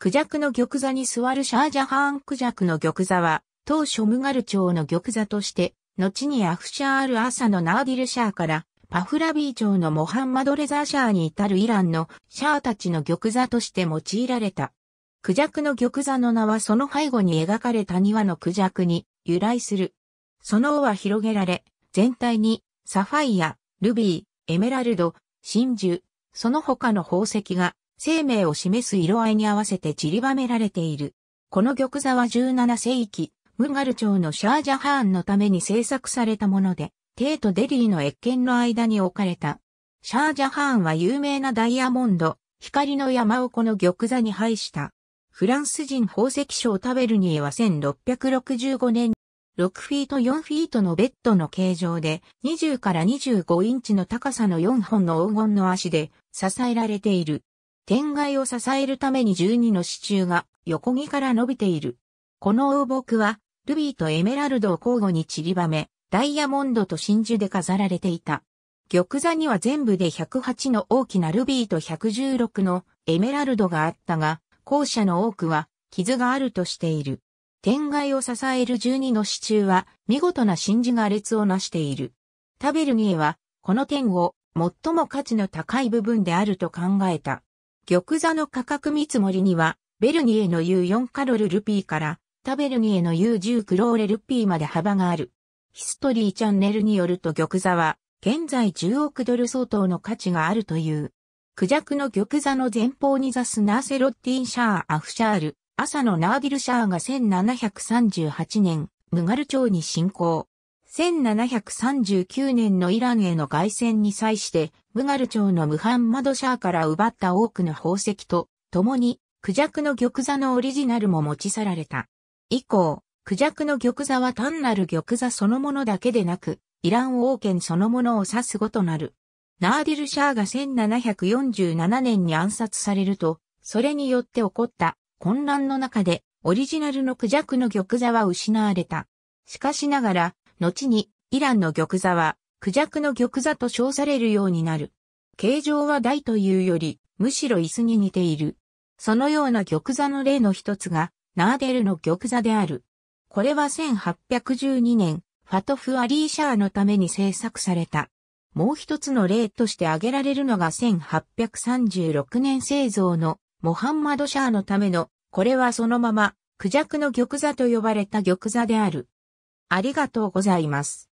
クジャクの玉座に座るシャージャハーンクジャクの玉座は、当初ムガル朝の玉座として、後にアフシャール・アサのナーディル・シャーから、パフラビー朝のモハンマド・レザー・シャーに至るイランのシャーたちの玉座として用いられた。クジャクの玉座の名はその背後に描かれた庭のクジャクに由来する。その尾は広げられ、全体にサファイア、ルビー、エメラルド、真珠、その他の宝石が生命を示す色合いに合わせて散りばめられている。この玉座は17世紀、ムガル朝のシャージャハーンのために制作されたもので、帝とデリーの越見の間に置かれた。シャージャハーンは有名なダイヤモンド、光の山をこの玉座に配した。フランス人宝石商タベルニエは1665年、6フィート4フィートのベッドの形状で、20から25インチの高さの4本の黄金の足で支えられている。天蓋を支えるために12の支柱が横木から伸びている。この王木は、ルビーとエメラルドを交互に散りばめ、ダイヤモンドと真珠で飾られていた。玉座には全部で108の大きなルビーと116のエメラルドがあったが、校舎の多くは傷があるとしている。天蓋を支える12の支柱は見事な真珠が列をなしている。タベルニエはこの点を最も価値の高い部分であると考えた。玉座の価格見積もりには、ベルニエの U4 カロルルピーから、タベルニエの U10 クローレルピーまで幅がある。ヒストリーチャンネルによると玉座は、現在10億ドル相当の価値があるという。クジャクの玉座の前方に座すナーセロッティンシャー・アフシャール、朝のナーディルシャーが1738年、ムガル朝に侵攻。1739年のイランへの外戦に際して、ムガル朝のムハンマド・シャーから奪った多くの宝石と、共に、クジャクの玉座のオリジナルも持ち去られた。以降、クジャクの玉座は単なる玉座そのものだけでなく、イラン王権そのものを指すごとなる。ナーディル・シャーが1747年に暗殺されると、それによって起こった混乱の中で、オリジナルのクジャクの玉座は失われた。しかしながら、後にイランの玉座はクジャクの玉座と称されるようになる。形状は台というより、むしろ椅子に似ている。そのような玉座の例の一つが、ナーデルの玉座である。これは1812年、ファトフ・アリー・シャーのために制作された。もう一つの例として挙げられるのが1836年製造のモハンマド・シャーのための、これはそのまま、クジャクの玉座と呼ばれた玉座である。ありがとうございます。